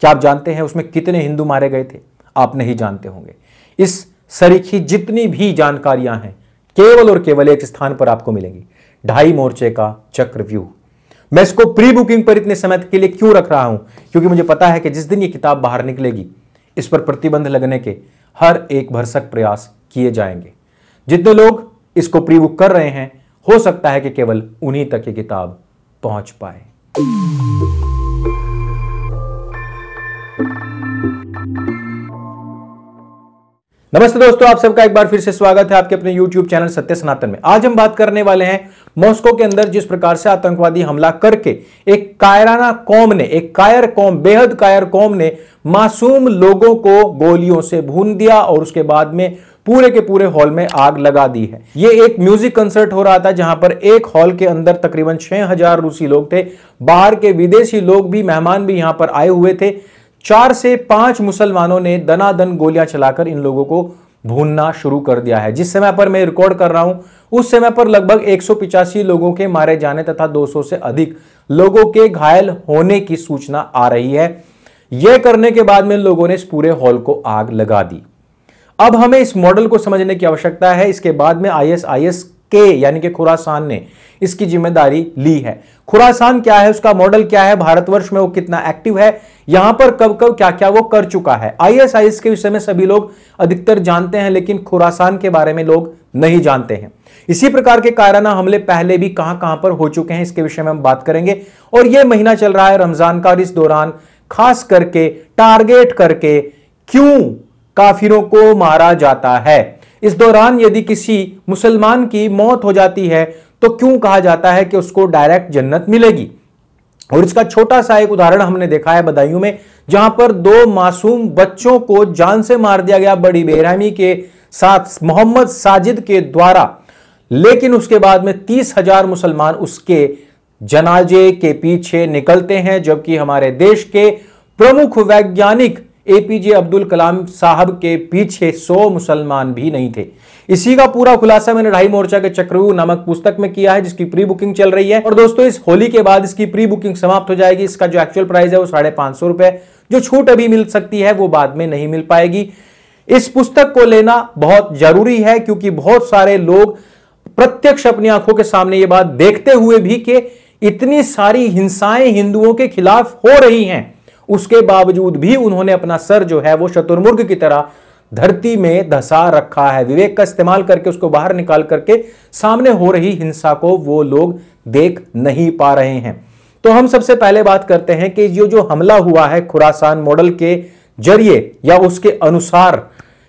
क्या आप जानते हैं उसमें कितने हिंदू मारे गए थे आप नहीं जानते होंगे इस सरीखी जितनी भी जानकारियां हैं केवल और केवल एक स्थान पर आपको मिलेंगी ढाई मोर्चे का चक्र व्यू मैं इसको प्री बुकिंग पर इतने समय के लिए क्यों रख रहा हूं क्योंकि मुझे पता है कि जिस दिन ये किताब बाहर निकलेगी इस पर प्रतिबंध लगने के हर एक भरसक प्रयास किए जाएंगे जितने लोग इसको प्री बुक कर रहे हैं हो सकता है कि केवल उन्हीं तक ये किताब पहुंच पाए नमस्ते दोस्तों आप सबका एक बार फिर से स्वागत है आपके अपने YouTube चैनल सत्य सनातन में आज हम बात करने वाले हैं मॉस्को के अंदर जिस प्रकार से आतंकवादी हमला करके एक कायराना कौम ने एक कायर कौम बेहद कायर कौम ने मासूम लोगों को गोलियों से भून दिया और उसके बाद में पूरे के पूरे हॉल में आग लगा दी है ये एक म्यूजिक कंसर्ट हो रहा था जहां पर एक हॉल के अंदर तकरीबन छह रूसी लोग थे बाहर के विदेशी लोग भी मेहमान भी यहां पर आए हुए थे चार से पांच मुसलमानों ने दनादन गोलियां चलाकर इन लोगों को भूनना शुरू कर दिया है जिस समय पर मैं रिकॉर्ड कर रहा हूं उस समय पर लगभग एक लोगों के मारे जाने तथा 200 से अधिक लोगों के घायल होने की सूचना आ रही है यह करने के बाद में लोगों ने इस पूरे हॉल को आग लगा दी अब हमें इस मॉडल को समझने की आवश्यकता है इसके बाद में आईएसआईएस के यानी कि खुरासान ने इसकी जिम्मेदारी ली है खुरासान क्या है उसका मॉडल क्या है भारतवर्ष में वो कितना एक्टिव है यहां पर कब कब क्या क्या वो कर चुका है आईएसआईएस के विषय में सभी लोग अधिकतर जानते हैं लेकिन खुरासान के बारे में लोग नहीं जानते हैं इसी प्रकार के कायराना हमले पहले भी कहां कहां पर हो चुके हैं इसके विषय में हम बात करेंगे और यह महीना चल रहा है रमजान का और इस दौरान खास करके टारगेट करके क्यों काफिरों को मारा जाता है इस दौरान यदि किसी मुसलमान की मौत हो जाती है तो क्यों कहा जाता है कि उसको डायरेक्ट जन्नत मिलेगी और इसका छोटा सा एक उदाहरण हमने देखा है बदायूं में जहां पर दो मासूम बच्चों को जान से मार दिया गया बड़ी बेरहमी के साथ मोहम्मद साजिद के द्वारा लेकिन उसके बाद में तीस हजार मुसलमान उसके जनाजे के पीछे निकलते हैं जबकि हमारे देश के प्रमुख वैज्ञानिक एपीजे अब्दुल कलाम साहब के पीछे सौ मुसलमान भी नहीं थे इसी का पूरा खुलासा मैंने ढाई मोर्चा के चक्रव्यू नामक पुस्तक में किया है जिसकी प्री बुकिंग चल रही है और दोस्तों इस होली के बाद इसकी प्री बुकिंग समाप्त हो जाएगी इसका जो एक्चुअल प्राइस है वो साढ़े पांच सौ रुपए जो छूट अभी मिल सकती है वो बाद में नहीं मिल पाएगी इस पुस्तक को लेना बहुत जरूरी है क्योंकि बहुत सारे लोग प्रत्यक्ष अपनी आंखों के सामने ये बात देखते हुए भी कि इतनी सारी हिंसाएं हिंदुओं के खिलाफ हो रही हैं उसके बावजूद भी उन्होंने अपना सर जो है वो शत्रुर्ग की तरह धरती में धसा रखा है विवेक का इस्तेमाल करके उसको बाहर निकाल करके सामने हो रही हिंसा को वो लोग देख नहीं पा रहे हैं तो हम सबसे पहले बात करते हैं कि ये जो हमला हुआ है खुरासान मॉडल के जरिए या उसके अनुसार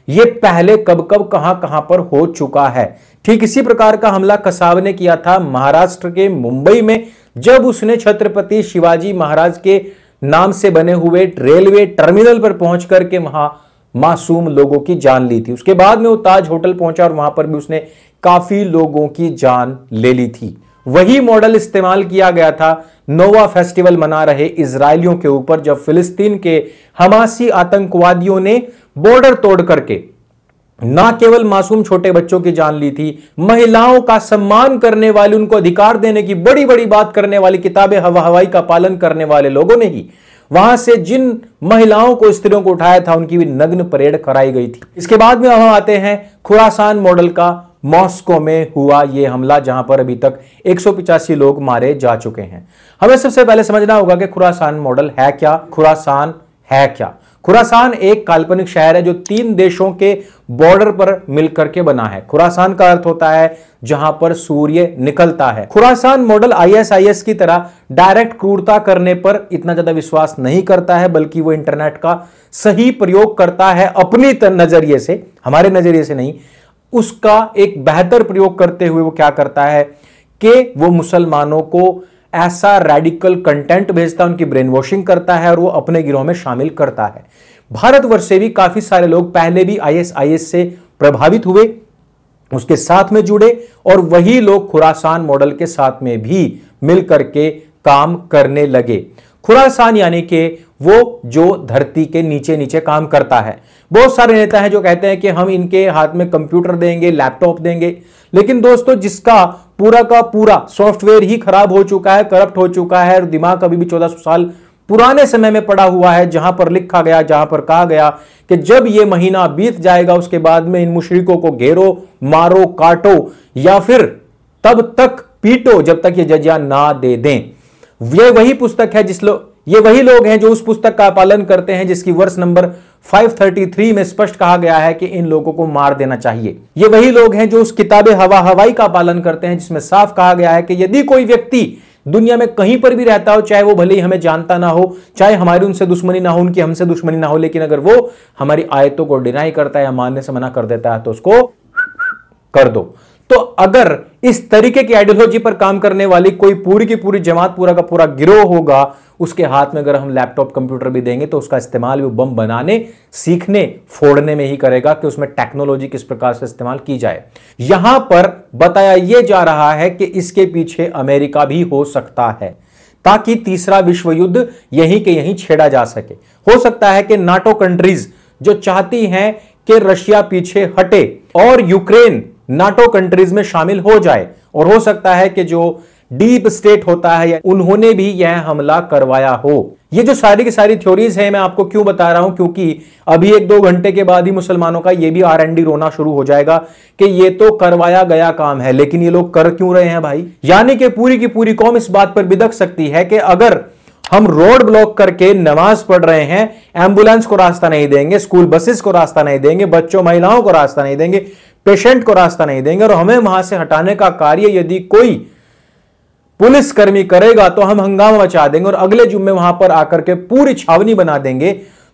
ये पहले कब कब कहां कहां पर हो चुका है ठीक इसी प्रकार का हमला कसाब ने किया था महाराष्ट्र के मुंबई में जब उसने छत्रपति शिवाजी महाराज के नाम से बने हुए रेलवे टर्मिनल पर पहुंच करके वहां मासूम लोगों की जान ली थी उसके बाद में वो ताज होटल पहुंचा और वहां पर भी उसने काफी लोगों की जान ले ली थी वही मॉडल इस्तेमाल किया गया था नोवा फेस्टिवल मना रहे इसराइलियों के ऊपर जब फिलिस्तीन के हमासी आतंकवादियों ने बॉर्डर तोड़ करके ना केवल मासूम छोटे बच्चों की जान ली थी महिलाओं का सम्मान करने वाली उनको अधिकार देने की बड़ी बड़ी बात करने वाली किताबें हवा हवाई का पालन करने वाले लोगों ने ही वहां से जिन महिलाओं को स्त्रियों को उठाया था उनकी भी नग्न परेड कराई गई थी इसके बाद में हम आते हैं खुरासान मॉडल का मॉस्को में हुआ यह हमला जहां पर अभी तक एक लोग मारे जा चुके हैं हमें सबसे पहले समझना होगा कि खुरासान मॉडल है क्या खुरासान है क्या खुरासान एक काल्पनिक शहर है जो तीन देशों के बॉर्डर पर मिलकर के बना है खुरासान का अर्थ होता है जहां पर सूर्य निकलता है खुरासान मॉडल आईएसआईएस की तरह डायरेक्ट क्रूरता करने पर इतना ज्यादा विश्वास नहीं करता है बल्कि वो इंटरनेट का सही प्रयोग करता है अपनी नजरिए से हमारे नजरिए से नहीं उसका एक बेहतर प्रयोग करते हुए वो क्या करता है कि वो मुसलमानों को ऐसा रेडिकल कंटेंट भेजता है उनकी ब्रेन वॉशिंग करता है और वो अपने गिरोह में शामिल करता है भारतवर्ष से भी काफी सारे लोग पहले भी आईएसआईएस से प्रभावित हुए उसके साथ में जुड़े और वही लोग खुरासान मॉडल के साथ में भी मिलकर के काम करने लगे खुरासान यानी कि वो जो धरती के नीचे नीचे काम करता है बहुत सारे नेता हैं जो कहते हैं कि हम इनके हाथ में कंप्यूटर देंगे लैपटॉप देंगे लेकिन दोस्तों जिसका पूरा का पूरा सॉफ्टवेयर ही खराब हो चुका है करप्ट हो चुका है और दिमाग अभी भी चौदह साल पुराने समय में पड़ा हुआ है जहां पर लिखा गया जहां पर कहा गया कि जब यह महीना बीत जाएगा उसके बाद में इन मुशरकों को घेरो मारो काटो या फिर तब तक पीटो जब तक ये जजिया ना दे दें ये वही पुस्तक है जिस लोग ये वही लोग हैं जो उस पुस्तक का पालन करते हैं जिसकी वर्ष नंबर 533 में स्पष्ट कहा गया है कि इन लोगों को मार देना चाहिए ये वही लोग हैं जो उस किताब हवा हवाई का पालन करते हैं जिसमें साफ कहा गया है कि यदि कोई व्यक्ति दुनिया में कहीं पर भी रहता हो चाहे वो भले ही हमें जानता ना हो चाहे हमारी उनसे दुश्मनी ना हो उनकी हमसे दुश्मनी ना हो लेकिन अगर वो हमारी आयतों को डिनाई करता है या मानने से मना कर देता है तो उसको कर दो तो अगर इस तरीके की आइडियोलॉजी पर काम करने वाली कोई पूरी की पूरी जमात पूरा का पूरा गिरोह होगा उसके हाथ में अगर हम लैपटॉप कंप्यूटर भी देंगे तो उसका इस्तेमाल भी बम बनाने सीखने फोड़ने में ही करेगा कि उसमें टेक्नोलॉजी किस प्रकार से इस्तेमाल की जाए यहां पर बताया यह जा रहा है कि इसके पीछे अमेरिका भी हो सकता है ताकि तीसरा विश्व युद्ध यहीं के यहीं छेड़ा जा सके हो सकता है कि नाटो कंट्रीज जो चाहती हैं कि रशिया पीछे हटे और यूक्रेन नाटो कंट्रीज में शामिल हो जाए और हो सकता है कि जो डीप स्टेट होता है या उन्होंने भी यह हमला करवाया हो ये जो सारी की सारी थ्योरीज है मैं आपको क्यों बता रहा हूं क्योंकि अभी एक दो घंटे के बाद ही मुसलमानों का यह भी आर एन डी रोना शुरू हो जाएगा कि ये तो करवाया गया काम है लेकिन ये लोग कर क्यों रहे हैं भाई यानी कि पूरी की पूरी कौम इस बात पर बिदक सकती है कि अगर हम रोड ब्लॉक करके नमाज पढ़ रहे हैं एम्बुलेंस को रास्ता नहीं देंगे स्कूल बसेस को रास्ता नहीं देंगे बच्चों महिलाओं को रास्ता नहीं देंगे पेशेंट को रास्ता नहीं देंगे और हमें वहां से हटाने का कार्य यदि कोई पुलिसकर्मी करेगा तो हम हंगामा मचा देंगे और अगले जुम्मे वहां पर आकर के पूरी छावनी बना देंगे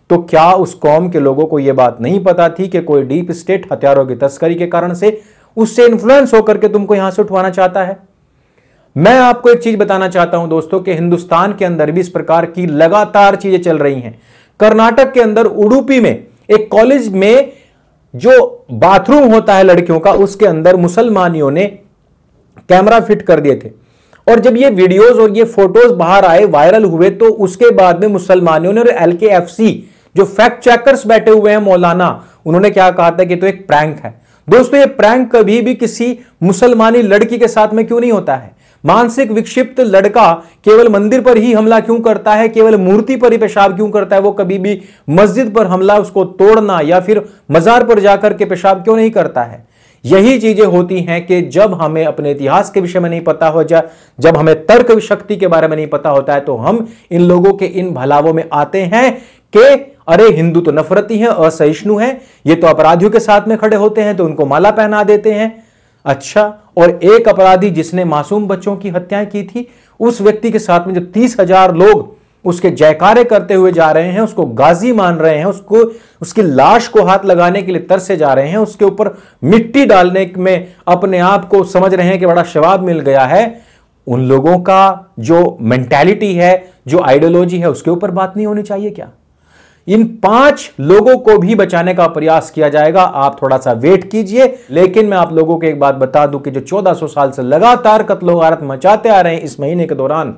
तो क्या उस कौम के लोगों को यह बात नहीं पता थी कि कोई डीप स्टेट हथियारों की तस्करी के कारण से उससे इन्फ्लुएंस होकर के तुमको यहां से उठवाना चाहता है मैं आपको एक चीज बताना चाहता हूं दोस्तों कि हिंदुस्तान के अंदर भी इस प्रकार की लगातार चीजें चल रही हैं कर्नाटक के अंदर उडुपी में एक कॉलेज में जो बाथरूम होता है लड़कियों का उसके अंदर मुसलमानियों ने कैमरा फिट कर दिए थे और जब ये वीडियोस और ये फोटोज बाहर आए वायरल हुए तो उसके बाद में मुसलमानियों ने और एल जो फैक्ट चेकर्स बैठे हुए हैं मौलाना उन्होंने क्या कहा था कि तो एक प्रैंक है दोस्तों ये प्रैंक कभी भी किसी मुसलमानी लड़की के साथ में क्यों नहीं होता है मानसिक विक्षिप्त लड़का केवल मंदिर पर ही हमला क्यों करता है केवल मूर्ति पर ही पेशाब क्यों करता है वो कभी भी मस्जिद पर हमला उसको तोड़ना या फिर मजार पर जाकर के पेशाब क्यों नहीं करता है यही चीजें होती हैं कि जब हमें अपने इतिहास के विषय में नहीं पता हो जाए जब हमें तर्क शक्ति के बारे में नहीं पता होता है तो हम इन लोगों के इन भलावों में आते हैं कि अरे हिंदू तो नफरती हैं असहिष्णु हैं ये तो अपराधियों के साथ में खड़े होते हैं तो उनको माला पहना देते हैं अच्छा और एक अपराधी जिसने मासूम बच्चों की हत्याएं की थी उस व्यक्ति के साथ में जो तीस हजार लोग उसके जयकारे करते हुए जा रहे हैं उसको गाजी मान रहे हैं उसको उसकी लाश को हाथ लगाने के लिए तरसे जा रहे हैं उसके ऊपर मिट्टी डालने में अपने आप को समझ रहे हैं कि बड़ा शवाब मिल गया है उन लोगों का जो मेंटेलिटी है जो आइडियोलॉजी है उसके ऊपर बात नहीं होनी चाहिए क्या इन पांच लोगों को भी बचाने का प्रयास किया जाएगा आप थोड़ा सा वेट कीजिए लेकिन मैं आप लोगों को एक बात बता दूं कि जो 1400 साल से लगातार कत्लो गारत मचाते आ रहे हैं इस महीने के दौरान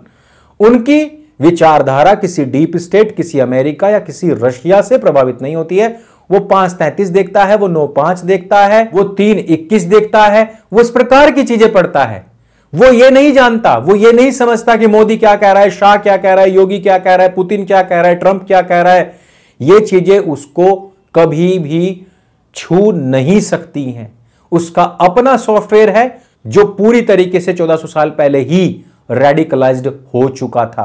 उनकी विचारधारा किसी डीप स्टेट किसी अमेरिका या किसी रशिया से प्रभावित नहीं होती है वो पांच तैतीस देखता है वो नौ पांच देखता है वो तीन इक्कीस देखता है वो इस प्रकार की चीजें पढ़ता है वो ये नहीं जानता वो ये नहीं समझता कि मोदी क्या कह रहा है शाह क्या कह रहा है योगी क्या कह रहा है पुतिन क्या कह रहा है ट्रंप क्या कह रहा है ये चीज़ें उसको कभी भी छू नहीं सकती हैं उसका अपना सॉफ्टवेयर है जो पूरी तरीके से 1400 साल पहले ही रेडिकलाइज्ड हो चुका था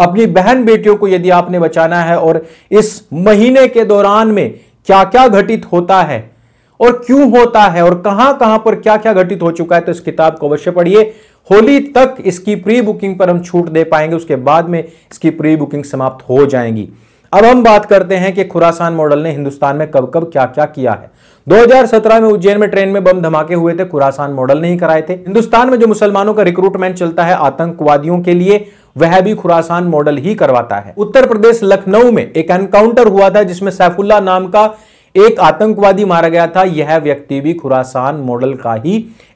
अपनी बहन बेटियों को यदि आपने बचाना है और इस महीने के दौरान में क्या क्या घटित होता है और क्यों होता है और कहां कहां पर क्या क्या घटित हो चुका है तो इस किताब को अवश्य पढ़िए होली तक इसकी प्री बुकिंग पर हम छूट दे पाएंगे उसके बाद में इसकी प्री बुकिंग समाप्त हो जाएंगी अब हम बात करते हैं कि खुरासान मॉडल ने हिंदुस्तान में कब कब क्या क्या किया है 2017 में उज्जैन में ट्रेन में बम धमाके हुए थे खुरासान मॉडल ने ही कराए थे हिंदुस्तान में जो मुसलमानों का रिक्रूटमेंट चलता है आतंकवादियों के लिए वह भी खुरासान मॉडल ही करवाता है उत्तर प्रदेश लखनऊ में एक एनकाउंटर हुआ था जिसमें सैफुल्ला नाम का एक आतंकवादी मारा गया था यह व्यक्ति भी खुरासान मॉडल का ही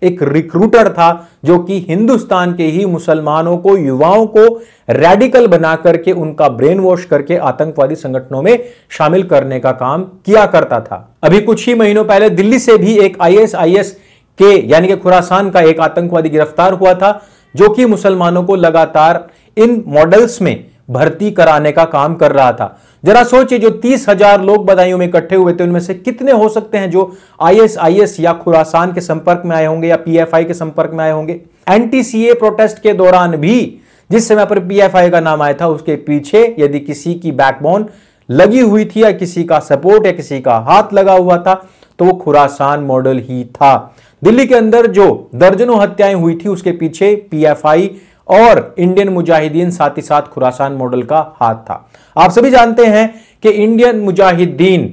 एक रिक्रूटर था जो कि हिंदुस्तान के ही मुसलमानों को युवाओं को रेडिकल बना करके उनका ब्रेन वॉश करके आतंकवादी संगठनों में शामिल करने का काम किया करता था अभी कुछ ही महीनों पहले दिल्ली से भी एक आईएसआईएस के यानी कि खुरासान का एक आतंकवादी गिरफ्तार हुआ था जो कि मुसलमानों को लगातार इन मॉडल्स में भर्ती कराने का काम कर रहा था जरा सोचिए जो तीस हजार लोग बदायूं में इकट्ठे हुए थे उनमें से कितने हो सकते हैं जो आईएसआईएस या खुरासान के संपर्क में आए होंगे या पीएफआई के संपर्क में आए होंगे एनटीसीए प्रोटेस्ट के दौरान भी जिस समय पर पीएफआई का नाम आया था उसके पीछे यदि किसी की बैकबोन लगी हुई थी या किसी का सपोर्ट या किसी का हाथ लगा हुआ था तो वो खुरासान मॉडल ही था दिल्ली के अंदर जो दर्जनों हत्याएं हुई थी उसके पीछे पीएफआई और इंडियन मुजाहिदीन साथ ही साथ खुरासान मॉडल का हाथ था आप सभी जानते हैं कि इंडियन मुजाहिदीन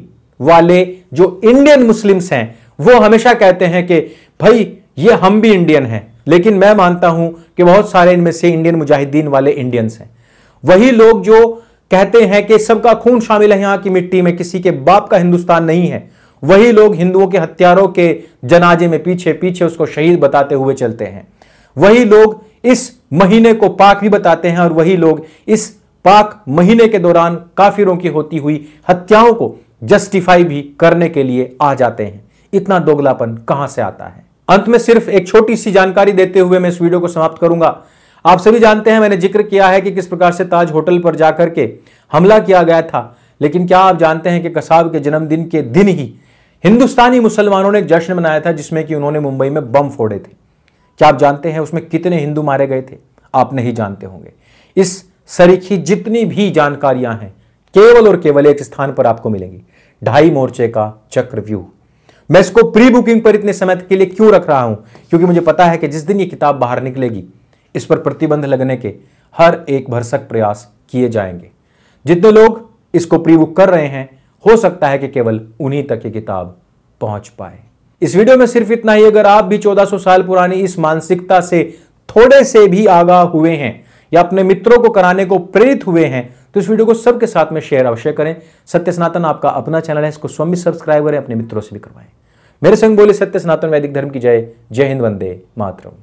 वाले जो इंडियन मुस्लिम्स हैं वो हमेशा कहते हैं कि भाई ये हम भी इंडियन हैं लेकिन मैं मानता हूं कि बहुत सारे इनमें से इंडियन मुजाहिदीन वाले इंडियंस हैं वही लोग जो कहते हैं कि सबका खून शामिल है यहां की मिट्टी में किसी के बाप का हिंदुस्तान नहीं है वही लोग हिंदुओं के हथियारों के जनाजे में पीछे पीछे उसको शहीद बताते हुए चलते हैं वही लोग इस महीने को पाक भी बताते हैं और वही लोग इस पाक महीने के दौरान काफिरों की होती हुई हत्याओं को जस्टिफाई भी करने के लिए आ जाते हैं इतना दोगलापन कहां से आता है अंत में सिर्फ एक छोटी सी जानकारी देते हुए मैं इस वीडियो को समाप्त करूंगा आप सभी जानते हैं मैंने जिक्र किया है कि किस प्रकार से ताज होटल पर जाकर के हमला किया गया था लेकिन क्या आप जानते हैं कि कसाब के जन्मदिन के दिन ही हिंदुस्तानी मुसलमानों ने एक जश्न मनाया था जिसमें कि उन्होंने मुंबई में बम फोड़े थे क्या आप जानते हैं उसमें कितने हिंदू मारे गए थे आप नहीं जानते होंगे इस सरीखी जितनी भी जानकारियां हैं केवल और केवल एक स्थान पर आपको मिलेंगी ढाई मोर्चे का चक्रव्यूह मैं इसको प्री बुकिंग पर इतने समय के लिए क्यों रख रहा हूं क्योंकि मुझे पता है कि जिस दिन ये किताब बाहर निकलेगी इस पर प्रतिबंध लगने के हर एक भरसक प्रयास किए जाएंगे जितने लोग इसको प्री बुक कर रहे हैं हो सकता है कि केवल उन्हीं तक ये किताब पहुंच पाए इस वीडियो में सिर्फ इतना ही अगर आप भी 1400 साल पुरानी इस मानसिकता से थोड़े से भी आगाह हुए हैं या अपने मित्रों को कराने को प्रेरित हुए हैं तो इस वीडियो को सबके साथ में शेयर अवश्य करें सत्य सनातन आपका अपना चैनल है इसको स्वयं भी सब्सक्राइब करें अपने मित्रों से भी करवाएं मेरे संग बोले सत्य सनातन वैदिक धर्म की जय जय हिंद वंदे मातरम